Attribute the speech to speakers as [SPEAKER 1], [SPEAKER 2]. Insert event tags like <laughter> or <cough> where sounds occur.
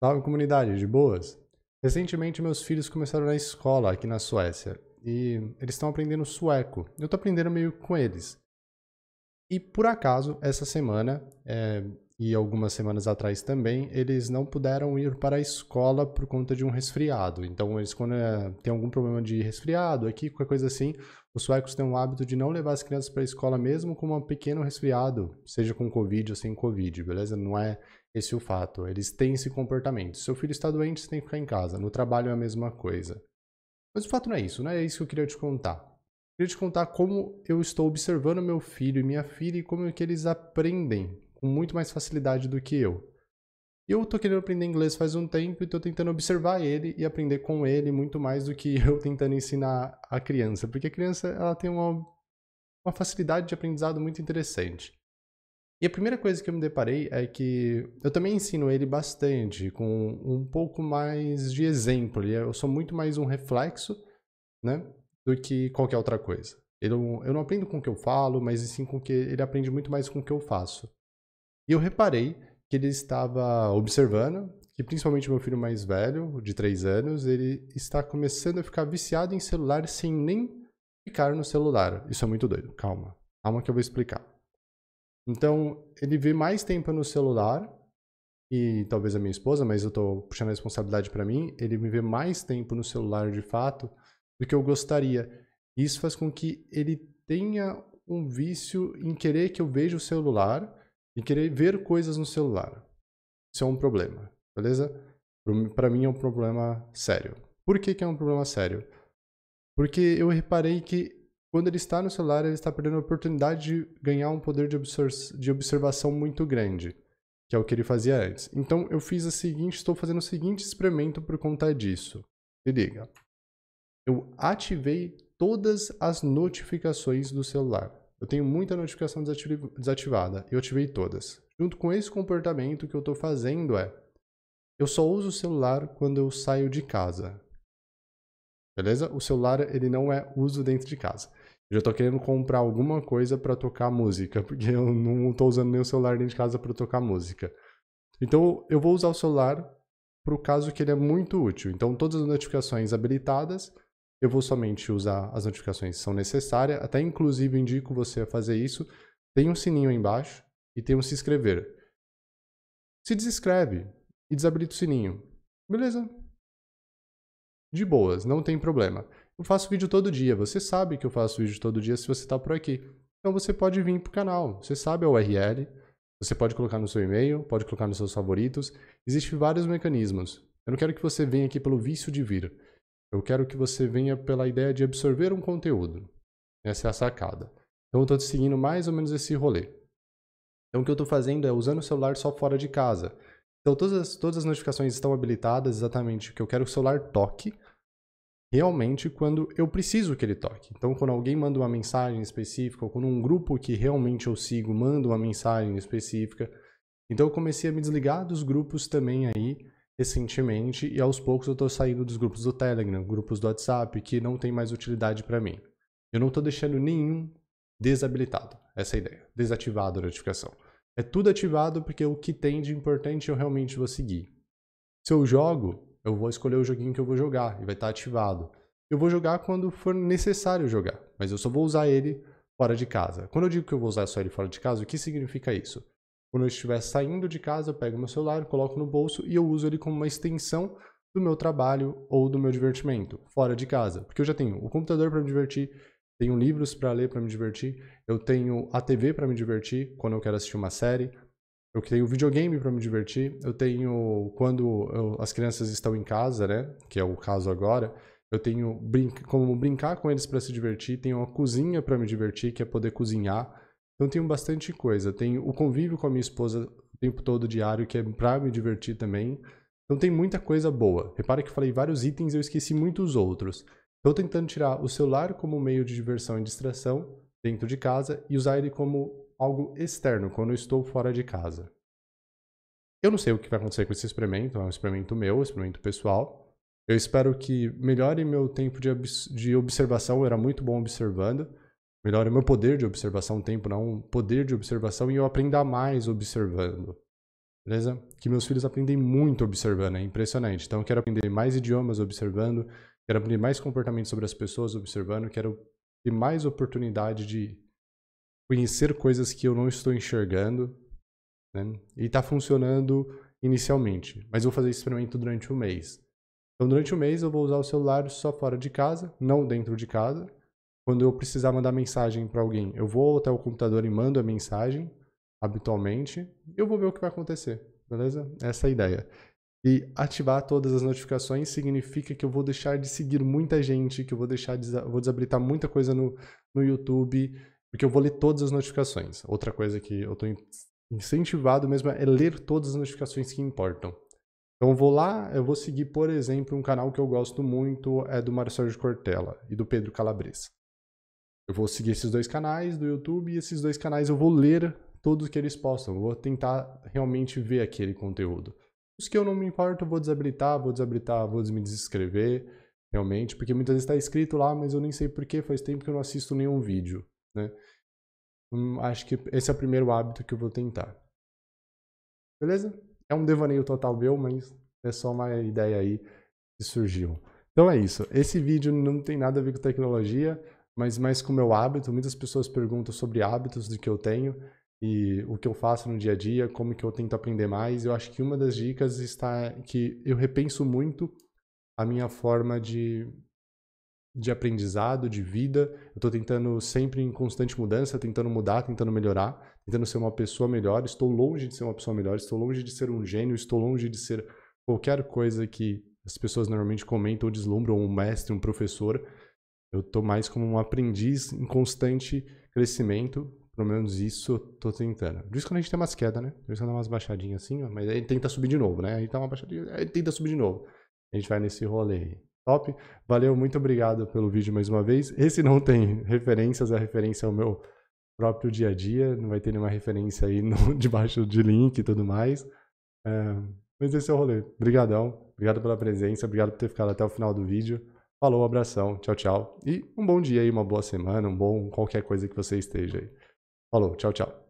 [SPEAKER 1] Salve comunidade, de boas? Recentemente meus filhos começaram na escola aqui na Suécia e eles estão aprendendo sueco. Eu estou aprendendo meio com eles. E por acaso, essa semana, é, e algumas semanas atrás também, eles não puderam ir para a escola por conta de um resfriado. Então, eles, quando é, tem algum problema de resfriado aqui, qualquer coisa assim, os suecos têm o hábito de não levar as crianças para a escola mesmo com um pequeno resfriado, seja com Covid ou sem Covid, beleza? Não é esse o fato. Eles têm esse comportamento. Seu filho está doente, você tem que ficar em casa. No trabalho é a mesma coisa. Mas o fato não é isso, não é isso que eu queria te contar. Eu queria te contar como eu estou observando meu filho e minha filha e como é que eles aprendem com muito mais facilidade do que eu. Eu tô querendo aprender inglês faz um tempo e tô tentando observar ele e aprender com ele muito mais do que <laughs> eu tentando ensinar a criança, porque a criança ela tem uma, uma facilidade de aprendizado muito interessante. E a primeira coisa que eu me deparei é que eu também ensino ele bastante, com um pouco mais de exemplo. Eu sou muito mais um reflexo, né, do que qualquer outra coisa. eu não aprendo com o que eu falo, mas sim com que ele aprende muito mais com o que eu faço. E eu reparei que ele estava observando que principalmente meu filho mais velho, de 3 anos, ele está começando a ficar viciado em celular sem nem ficar no celular. Isso é muito doido. Calma. Calma que eu vou explicar. Então, ele vê mais tempo no celular e talvez a minha esposa, mas eu estou puxando a responsabilidade para mim, ele me vê mais tempo no celular de fato do que eu gostaria. Isso faz com que ele tenha um vício em querer que eu veja o celular e querer ver coisas no celular. Isso é um problema, beleza? Para mim é um problema sério. Por que, que é um problema sério? Porque eu reparei que quando ele está no celular, ele está perdendo a oportunidade de ganhar um poder de, de, observação muito grande, que é o que ele fazia antes. Então eu fiz a seguinte, estou fazendo o seguinte experimento por conta disso. Se liga. Eu ativei todas as notificações do celular. Eu tenho muita notificação desativada, e eu ativei todas. Junto com esse comportamento, o que eu estou fazendo é: eu só uso o celular quando eu saio de casa. Beleza? O celular ele não é uso dentro de casa. Eu já estou querendo comprar alguma coisa para tocar música, <laughs> porque eu não estou usando nenhum celular dentro de casa para tocar música. Então eu vou usar o celular para o caso que ele é muito útil. Então todas as notificações habilitadas, eu vou somente usar as notificações que são necessárias. Até inclusive indico você a fazer isso. Tem um sininho aí embaixo e tem um se inscrever. Se desinscreve e desabilita o sininho. Beleza? De boas, não tem problema. Eu faço vídeo todo dia. Você sabe que eu faço vídeo todo dia se você está por aqui. Então você pode vir para o canal. Você sabe a URL. Você pode colocar no seu e-mail, pode colocar nos seus favoritos. Existem vários mecanismos. Eu não quero que você venha aqui pelo vício de vir. Eu quero que você venha pela ideia de absorver um conteúdo. Essa é a sacada. Então eu estou seguindo mais ou menos esse rolê. Então o que eu estou fazendo é usando o celular só fora de casa. Então todas as, todas as notificações estão habilitadas exatamente o que eu quero que o celular toque realmente quando eu preciso que ele toque. Então, quando alguém manda uma mensagem específica, ou quando um grupo que realmente eu sigo manda uma mensagem específica. Então, eu comecei a me desligar dos grupos também aí recentemente e aos poucos eu estou saindo dos grupos do Telegram, grupos do WhatsApp que não tem mais utilidade para mim. Eu não estou deixando nenhum desabilitado, essa é a ideia, desativado a notificação. É tudo ativado porque o que tem de importante eu realmente vou seguir. Se eu jogo, eu vou escolher o joguinho que eu vou jogar e vai estar tá ativado. Eu vou jogar quando for necessário jogar, mas eu só vou usar ele fora de casa. Quando eu digo que eu vou usar só ele fora de casa, o que significa isso? Quando eu estiver saindo de casa, eu pego meu celular, coloco no bolso e eu uso ele como uma extensão do meu trabalho ou do meu divertimento, fora de casa. Porque eu já tenho o computador para me divertir, tenho livros para ler para me divertir, eu tenho a TV para me divertir quando eu quero assistir uma série, eu tenho videogame para me divertir, eu tenho quando eu, as crianças estão em casa, né, que é o caso agora, eu tenho como brincar com eles para se divertir, tenho uma cozinha para me divertir, que é poder cozinhar, então tenho bastante coisa. Tenho o convívio com a minha esposa o tempo todo diário, que é para me divertir também. Então tem muita coisa boa. Repara que eu falei vários itens, eu esqueci muitos outros. Estou tentando tirar o celular como meio de diversão e distração dentro de casa e usar ele como algo externo quando eu estou fora de casa. Eu não sei o que vai acontecer com esse experimento, é um experimento meu, um experimento pessoal. Eu espero que melhore meu tempo de, de observação, eu era muito bom observando o meu poder de observação, tempo não, um poder de observação e eu aprenda mais observando. Beleza? Que meus filhos aprendem muito observando, é impressionante. Então eu quero aprender mais idiomas observando, quero aprender mais comportamento sobre as pessoas observando, quero ter mais oportunidade de conhecer coisas que eu não estou enxergando. Né? E está funcionando inicialmente, mas eu vou fazer esse experimento durante um mês. Então, durante um mês, eu vou usar o celular só fora de casa, não dentro de casa, quando eu precisar mandar mensagem para alguém. Eu vou até o computador e mando a mensagem, habitualmente, e eu vou ver o que vai acontecer, beleza? Essa é a ideia. E ativar todas as notificações significa que eu vou deixar de seguir muita gente, que eu vou deixar de, vou desabilitar muita coisa no, no YouTube, porque eu vou ler todas as notificações. Outra coisa que eu estou incentivado mesmo é ler todas as notificações que importam. Então eu vou lá, eu vou seguir, por exemplo, um canal que eu gosto muito, é do Marcelo Sérgio Cortella e do Pedro Calabres. Eu vou seguir esses dois canais do YouTube e esses dois canais eu vou ler todos que eles postam. Eu vou tentar realmente ver aquele conteúdo. Os que eu não me importo, eu vou desabilitar, vou desabilitar, vou me desinscrever, realmente, porque muitas vezes está escrito lá, mas eu nem sei porquê, faz tempo que eu não assisto nenhum vídeo, né? Hum, acho que esse é o primeiro hábito que eu vou tentar. Beleza? É um devaneio total meu, mas é só uma ideia aí que surgiu. Então é isso. Esse vídeo não tem nada a ver com tecnologia mas mais com o meu hábito. Muitas pessoas perguntam sobre hábitos do que eu tenho e o que eu faço no dia a dia, como que eu tento aprender mais. Eu acho que uma das dicas está que eu repenso muito a minha forma de de aprendizado, de vida. Eu estou tentando sempre em constante mudança, tentando mudar, tentando melhorar, tentando ser uma pessoa melhor. Estou longe de ser uma pessoa melhor, estou longe de ser um gênio, estou longe de ser qualquer coisa que as pessoas normalmente comentam ou deslumbram um mestre, um professor. Eu estou mais como um aprendiz em constante crescimento. Pelo menos isso eu tô tentando. Por isso que a gente tem umas quedas, né? Por isso que dá umas baixadinhas assim, ó, mas aí tenta subir de novo, né? Aí dá uma baixadinha, aí tenta subir de novo. A gente vai nesse rolê aí. Top? Valeu, muito obrigado pelo vídeo mais uma vez. Esse não tem referências, a referência é o meu próprio dia a dia, não vai ter nenhuma referência aí no, <laughs> debaixo de link e tudo mais. É, mas esse é o rolê. Obrigadão, obrigado pela presença, obrigado por ter ficado até o final do vídeo. Falou, abração, tchau, tchau. E um bom dia aí, uma boa semana, um bom qualquer coisa que você esteja aí. Falou, tchau, tchau.